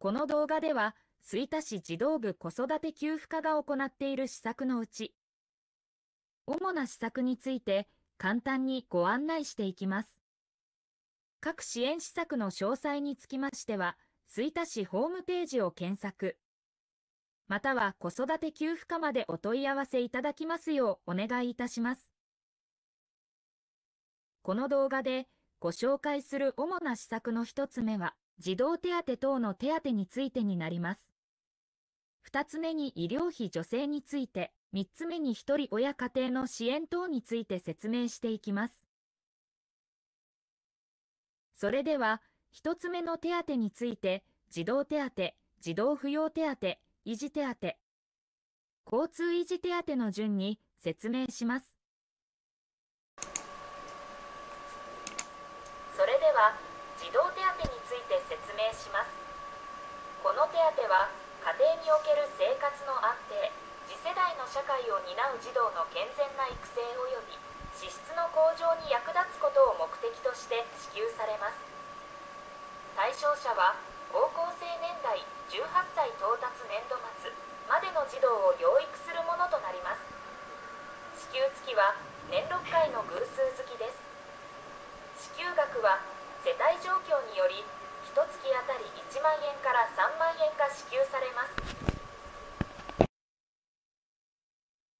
この動画では、吹田市児童部子育て給付課が行っている施策のうち、主な施策について簡単にご案内していきます。各支援施策の詳細につきましては、吹田市ホームページを検索、または子育て給付課までお問い合わせいただきますようお願いいたします。この動画でご紹介する主な施策の一つ目は、児童手当等の手当についてになります。二つ目に医療費助成について、三つ目に一人親家庭の支援等について説明していきます。それでは、一つ目の手当について、児童手当、児童扶養手当、維持手当、交通維持手当の順に説明します。しますこの手当は家庭における生活の安定次世代の社会を担う児童の健全な育成及び資質の向上に役立つことを目的として支給されます対象者は高校生年代18歳到達年度末までの児童を養育するものとなります支給付きは年6回の偶数月です支給額は世帯状況により一月あたり1万円から3万円が支給されます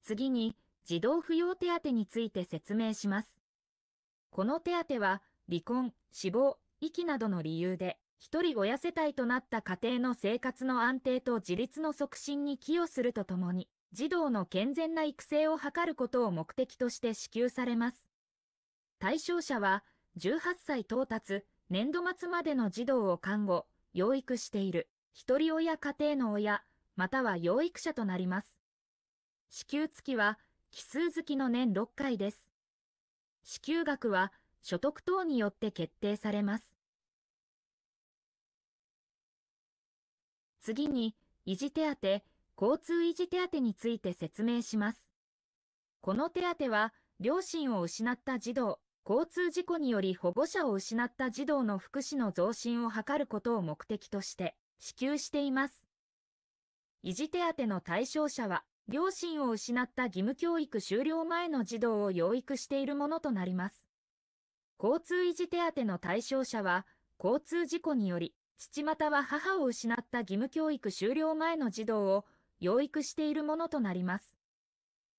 次に児童扶養手当について説明しますこの手当は離婚死亡遺棄などの理由で一人親世帯となった家庭の生活の安定と自立の促進に寄与するとともに児童の健全な育成を図ることを目的として支給されます対象者は18歳到達年度末までの児童を看護、養育している、一人親家庭の親、または養育者となります。支給月は、奇数月の年6回です。支給額は、所得等によって決定されます。次に、維持手当、交通維持手当について説明します。この手当は、両親を失った児童、交通事故により保護者を失った児童の福祉の増進を図ることを目的として支給しています。維持手当の対象者は、両親を失った義務教育終了前の児童を養育しているものとなります。交通維持手当の対象者は、交通事故により、父または母を失った義務教育終了前の児童を養育しているものとなります。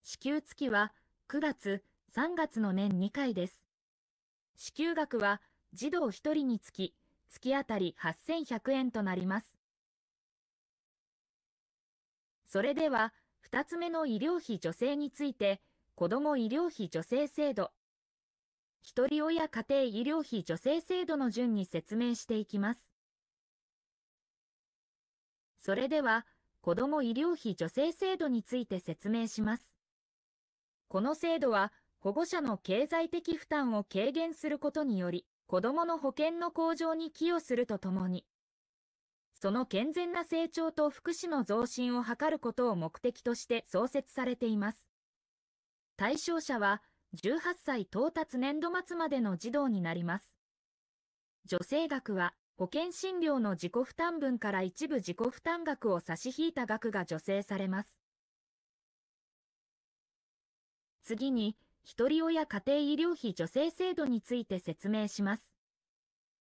支給月は9月、3月の年2回です。支給額は児童1人につき月当たり8100円となります。それでは、2つ目の医療費助成について、子ども医療費助成制度、ひとり親家庭医療費助成制度の順に説明していきます。それでは、子ども医療費助成制度について説明します。この制度は、保護者の経済的負担を軽減することにより、子供の保険の向上に寄与するとともに、その健全な成長と福祉の増進を図ることを目的として創設されています。対象者は、18歳到達年度末までの児童になります。助成額は、保険診療の自己負担分から一部自己負担額を差し引いた額が助成されます。次に、一人親家庭医療費助成制度について説明します。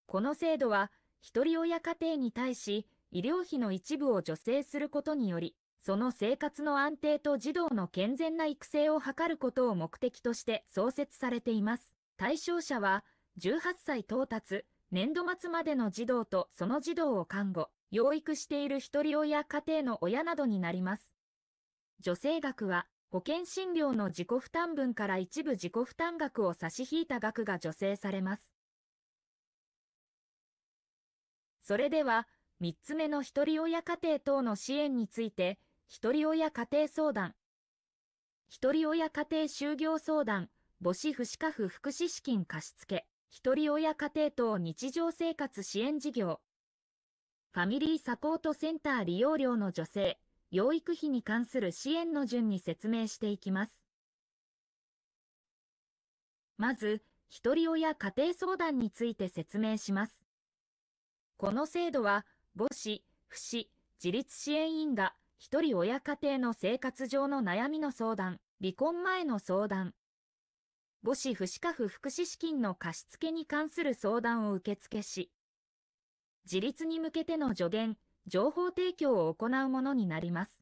この制度は、一人親家庭に対し、医療費の一部を助成することにより、その生活の安定と児童の健全な育成を図ることを目的として創設されています。対象者は、18歳到達、年度末までの児童とその児童を看護、養育している一人親家庭の親などになります。助成額は、保険診療の自己負担分から一部自己負担額を差し引いた額が助成されます。それでは、3つ目の一人親家庭等の支援について、一人親家庭相談。一人親家庭就業相談、母子不死家父福祉資金貸付、一人親家庭等日常生活支援事業。ファミリーサポートセンター利用料の助成、養育費に関する支援の順に説明していきます。まず、ひとり親家庭相談について説明します。この制度は、母子、父子、自立支援員が、ひ人親家庭の生活上の悩みの相談、離婚前の相談、母子不死家父福祉資金の貸付に関する相談を受付し、自立に向けての助言、情報提供を行うものになります。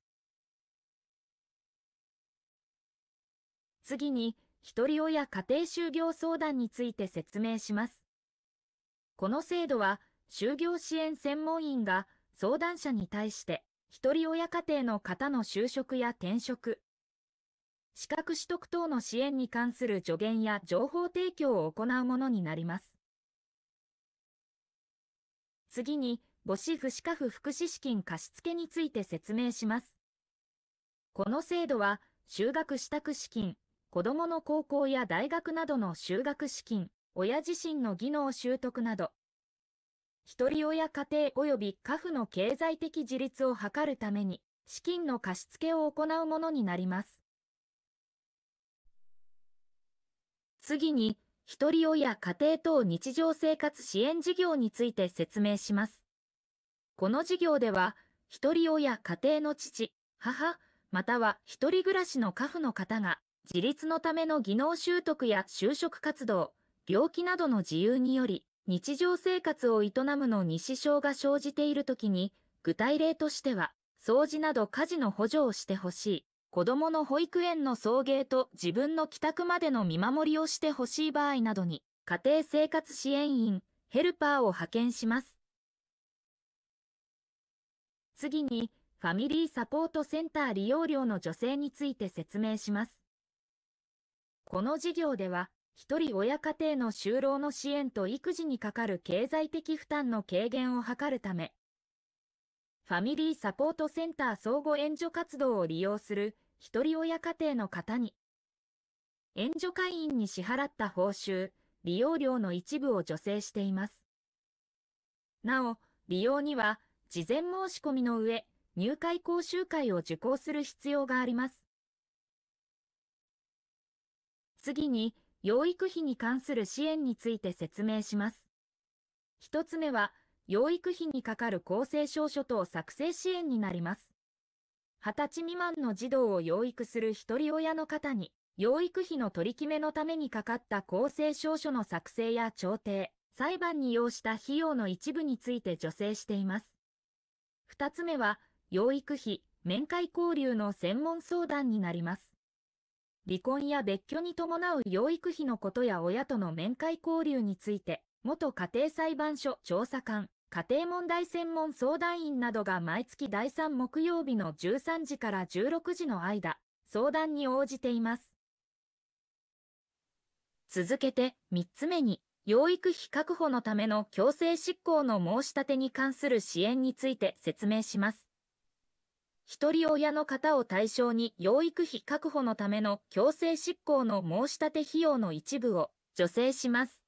次に、ひとり親家庭就業相談について説明します。この制度は、就業支援専門員が相談者に対して、ひとり親家庭の方の就職や転職、資格取得等の支援に関する助言や情報提供を行うものになります。次に、母子不死家父福祉資金貸付について説明します。この制度は、就学支度資金、子供の高校や大学などの就学資金、親自身の技能習得など、一人親家庭及び家父の経済的自立を図るために、資金の貸付を行うものになります。次に、一人親家庭等日常生活支援事業について説明します。この事業では、一人親家庭の父、母、または一人暮らしの家父の方が、自立のための技能習得や就職活動、病気などの自由により、日常生活を営むのに支障が生じているときに、具体例としては、掃除など家事の補助をしてほしい。子供の保育園の送迎と自分の帰宅までの見守りをしてほしい場合などに、家庭生活支援員、ヘルパーを派遣します。次に、ファミリーサポートセンター利用料の助成について説明します。この事業では、一人親家庭の就労の支援と育児にかかる経済的負担の軽減を図るため、ファミリーサポートセンター相互援助活動を利用する一人親家庭の方に、援助会員に支払った報酬、利用料の一部を助成しています。なお、利用には事前申し込みの上、入会講習会を受講する必要があります。次に、養育費に関する支援について説明します。一つ目は、養育費にかかる公正証書等作成支援になります。二十歳未満の児童を養育する一人親の方に、養育費の取り決めのためにかかった公正証書の作成や調停、裁判に要した費用の一部について助成しています。2つ目は、養育費、面会交流の専門相談になります。離婚や別居に伴う養育費のことや親との面会交流について、元家庭裁判所調査官、家庭問題専門相談員などが毎月第3木曜日の13時から16時の間、相談に応じています。続けて3つ目に、養育費確保のための強制執行の申し立てに関する支援について説明します。一人親の方を対象に養育費確保のための強制執行の申し立て費用の一部を助成します。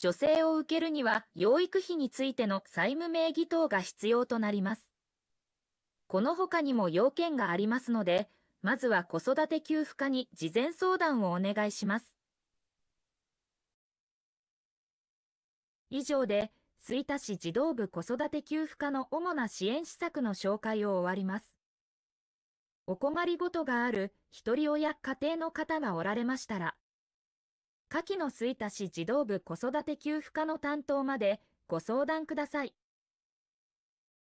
助成を受けるには養育費についての債務名義等が必要となります。この他にも要件がありますので、まずは子育て給付課に事前相談をお願いします。以上で、吹田市児童部子育て給付課の主な支援施策の紹介を終わります。お困りごとがある、一人親家庭の方がおられましたら、下記の吹田市児童部子育て給付課の担当までご相談ください。